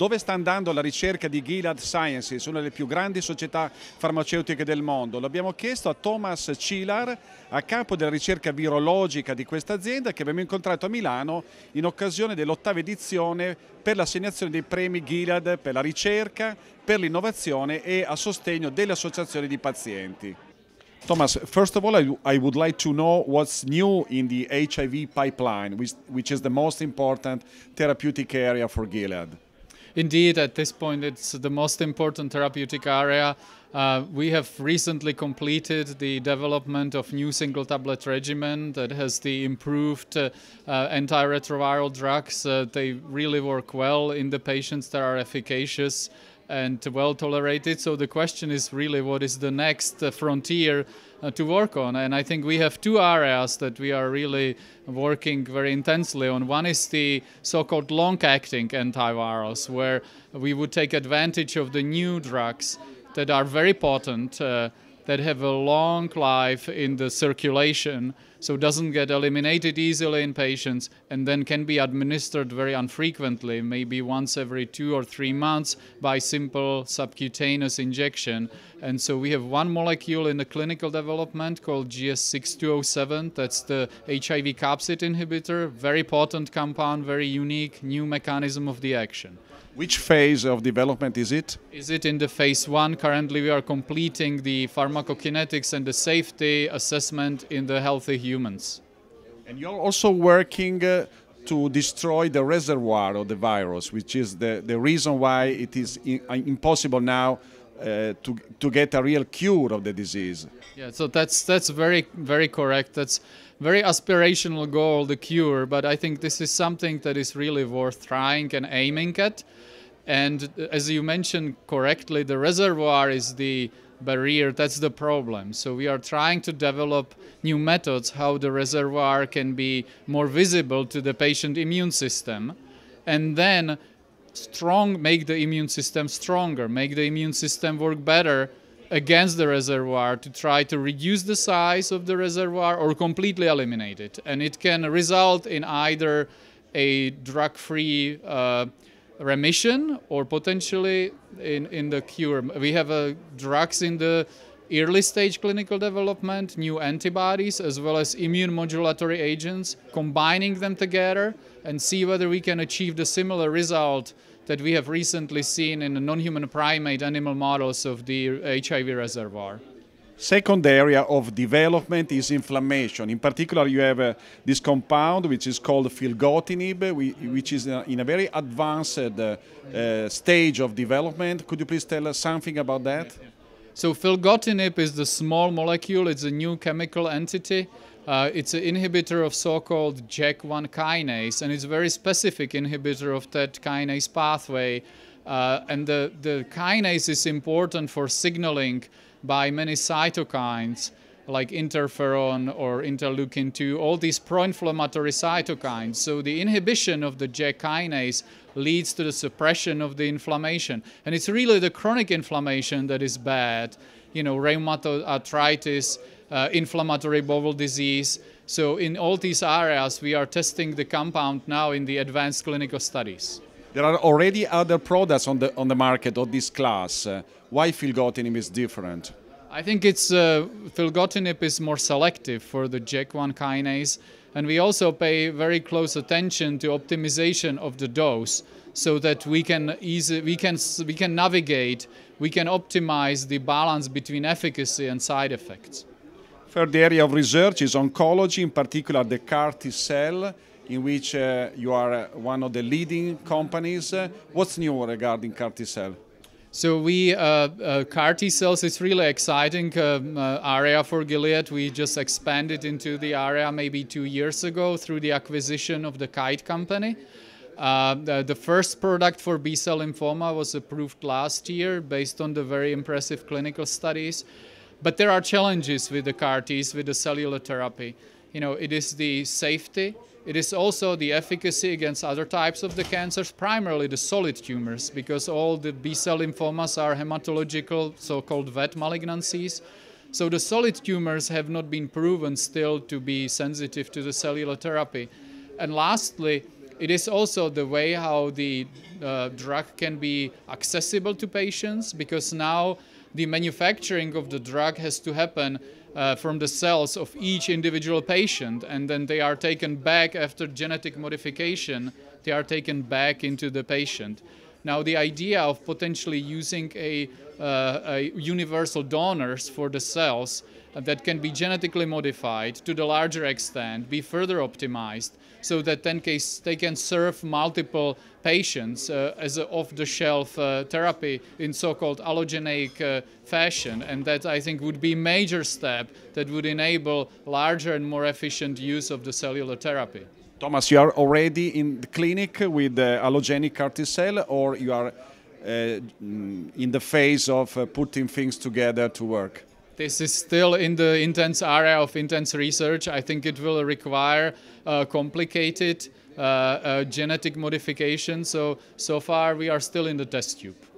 Dove sta andando la ricerca di Gilad Sciences, una delle più grandi società farmaceutiche del mondo? L'abbiamo chiesto a Thomas Cilar, a capo della ricerca virologica di questa azienda che abbiamo incontrato a Milano in occasione dell'ottava edizione per l'assegnazione dei premi Gilad per la ricerca, per l'innovazione e a sostegno delle associazioni di pazienti. Thomas, first of all, I, I, would like to know what's new in the HIV pipeline, which, which is the most important therapeutic area for Gilead. indeed, at this point, it's the most important therapeutic area. Uh, we have recently completed the development of new single tablet regimen that has the improved uh, uh, antiretroviral drugs. Uh, they really work well in the patients that are efficacious and well tolerated. So the question is really what is the next uh, frontier uh, to work on? And I think we have two areas that we are really working very intensely on. One is the so-called long-acting antivirals, where we would take advantage of the new drugs that are very potent, uh, that have a long life in the circulation so doesn't get eliminated easily in patients and then can be administered very unfrequently, maybe once every two or three months by simple subcutaneous injection. And so we have one molecule in the clinical development called GS6207. That's the HIV capsid inhibitor, very potent compound, very unique, new mechanism of the action. Which phase of development is it? Is it in the phase one? Currently, we are completing the pharmacokinetics and the safety assessment in the healthy human humans. And you're also working uh, to destroy the reservoir of the virus, which is the, the reason why it is uh, impossible now uh, to, to get a real cure of the disease. Yeah, so that's that's very very correct. That's very aspirational goal, the cure. But I think this is something that is really worth trying and aiming at. And uh, as you mentioned correctly, the reservoir is the barrier. That's the problem. So we are trying to develop new methods how the reservoir can be more visible to the patient immune system and then strong make the immune system stronger, make the immune system work better against the reservoir to try to reduce the size of the reservoir or completely eliminate it. And it can result in either a drug-free uh, remission or potentially in, in the cure. We have uh, drugs in the early stage clinical development, new antibodies, as well as immune modulatory agents, combining them together and see whether we can achieve the similar result that we have recently seen in non-human primate animal models of the HIV reservoir. Second area of development is inflammation. In particular, you have uh, this compound which is called filgotinib, which is uh, in a very advanced uh, uh, stage of development. Could you please tell us something about that? So filgotinib is the small molecule. It's a new chemical entity. Uh, it's an inhibitor of so-called JAK1 kinase, and it's a very specific inhibitor of that kinase pathway. and the, the kinase is important for signaling by many cytokines like interferon or interleukin 2, all these pro-inflammatory cytokines. So the inhibition of the J kinase leads to the suppression of the inflammation. And it's really the chronic inflammation that is bad, you know, rheumatoid arthritis, uh, inflammatory bowel disease. So in all these areas, we are testing the compound now in the advanced clinical studies. There are already other products on the on the market of this class. Uh, why filgotinib is different? I think it's uh, filgotinib is more selective for the JAK1 kinase, and we also pay very close attention to optimization of the dose so that we can easy, we can we can navigate, we can optimize the balance between efficacy and side effects. Third area of research is oncology, in particular the CAR T cell in which uh, you are uh, one of the leading companies. Uh, what's new regarding CAR T cell? So we uh, uh, CAR T cells is really exciting um, uh, area for Gilead. We just expanded into the area maybe two years ago through the acquisition of the Kite company. The, the, first product for B cell lymphoma was approved last year based on the very impressive clinical studies. But there are challenges with the CAR Ts, with the cellular therapy. You know, it is the safety, it is also the efficacy against other types of the cancers, primarily the solid tumors, because all the B-cell lymphomas are hematological, so-called VET malignancies. So the solid tumors have not been proven still to be sensitive to the cellular therapy. And lastly, it is also the way how the uh, drug can be accessible to patients because now the manufacturing of the drug has to happen uh, from the cells of each individual patient, and then they are taken back after genetic modification, they are taken back into the patient. Now, the idea of potentially using a, uh, a universal donors for the cells that can be genetically modified to the larger extent, be further optimized, so that in case they can serve multiple patients uh, as an off-the-shelf uh, therapy in so-called allogeneic uh, fashion. And that, I think, would be a major step that would enable larger and more efficient use of the cellular therapy. Thomas, you are already in the clinic with the allogenic CAR T cell, or you are uh, mm, in the phase of uh, putting things together to work? This is still in the intense area of intense research. I think it will require uh, complicated uh, uh, genetic modification. So, so far we are still in the test tube.